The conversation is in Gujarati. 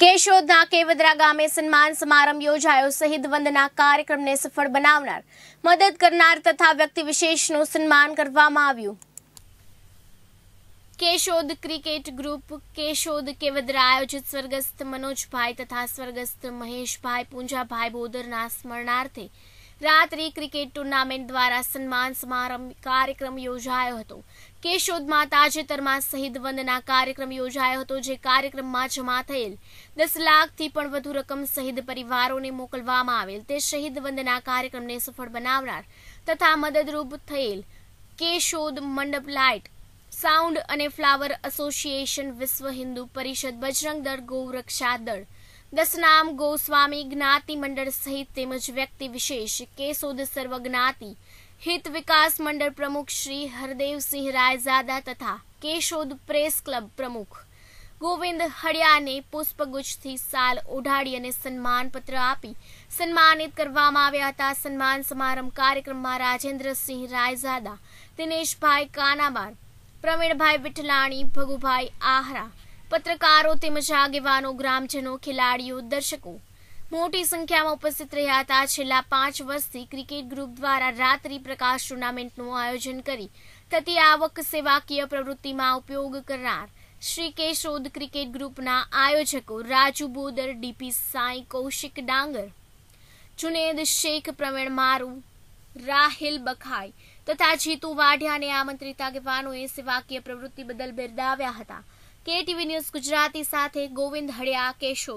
કેશોદના કેવદરા ગામે સન્માન સમારંભ યોજાયો શહીદ વંદના કાર્યક્રમને સફળ બનાવનાર મદદ કરનાર તથા વ્યક્તિ વિશેષનું સન્માન કરવામાં આવ્યું કેશોદ ક્રિકેટ ગ્રુપ કેશોદ કેવદરા આયોજિત સ્વર્ગસ્થ મનોજભાઈ તથા સ્વર્ગસ્થ મહેશભાઈ પૂંજાભાઈ બોદરના સ્મરણાર્થે રાત્રિ ક્રિકેટ ટુર્નામેન્ટ દ્વારા સન્માન સમારંભ કાર્યક્રમ યોજાયો હતો કેશોદમાં તાજેતરમાં શહીદ વંદના કાર્યક્રમ યોજાયો હતો જે કાર્યક્રમમાં જમા થયેલ દસ લાખથી પણ વધુ રકમ શહીદ પરિવારોને મોકલવામાં આવેલ તે શહીદ વંદના કાર્યક્રમને સફળ બનાવનાર તથા મદદરૂપ થયેલ કેશોદ મંડપ લાઇટ સાઉન્ડ અને ફ્લાવર એસોસિએશન વિશ્વ હિન્દુ પરિષદ બજરંગ દળ ગૌરક્ષા દળ દસનામ ગોસ્વામી જ્ઞાતિ મંડળ સહિત તેમજ વ્યક્તિ વિશેષ કેસોદ સર્વજ્ઞાતિ હિત વિકાસ મંડળ પ્રમુખ શ્રી હરદેવસિંહ રાયઝાદા તથા કેશોદ પ્રેસ ક્લબ પ્રમુખ ગોવિંદ હડિયાને પુષ્પગુચ્છથી સાલ ઓઢાડી અને સન્માનપત્ર આપી સન્માનિત કરવામાં આવ્યા હતા સન્માન સમારંભ કાર્યક્રમમાં રાજેન્દ્રસિંહ રાયઝાદા દિનેશભાઈ કાનાબાર પ્રવીણભાઈ વિઠલાણી ભગુભાઈ આહરા પત્રકારો તેમજ આગેવાનો ગ્રામજનો ખેલાડીઓ દર્શકો મોટી સંખ્યામાં ઉપસ્થિત રહ્યા હતા છેલ્લા પાંચ વર્ષથી ક્રિકેટ ગ્રુપ દ્વારા રાત્રિ પ્રકાશ ટુર્નામેન્ટનું આયોજન કરી થતી આવક સેવાકીય પ્રવૃત્તિમાં ઉપયોગ કરનાર શ્રી કેશોદ ક્રિકેટ ગ્રુપના આયોજકો રાજુ બોદર ડીપી સાંઈ કૌશિક ડાંગર જુનેદ શેખ પ્રવીણ મારુ રાહિલ બખાઈ તથા જીતુ વાઢિયાને આમંત્રિત આગેવાનોએ સેવાકીય પ્રવૃત્તિ બદલ બિરદાવ્યા હતા કેટીવી ન્યૂઝ ગુજરાતી સાથે ગોવિંદ હડિયા કેશોદ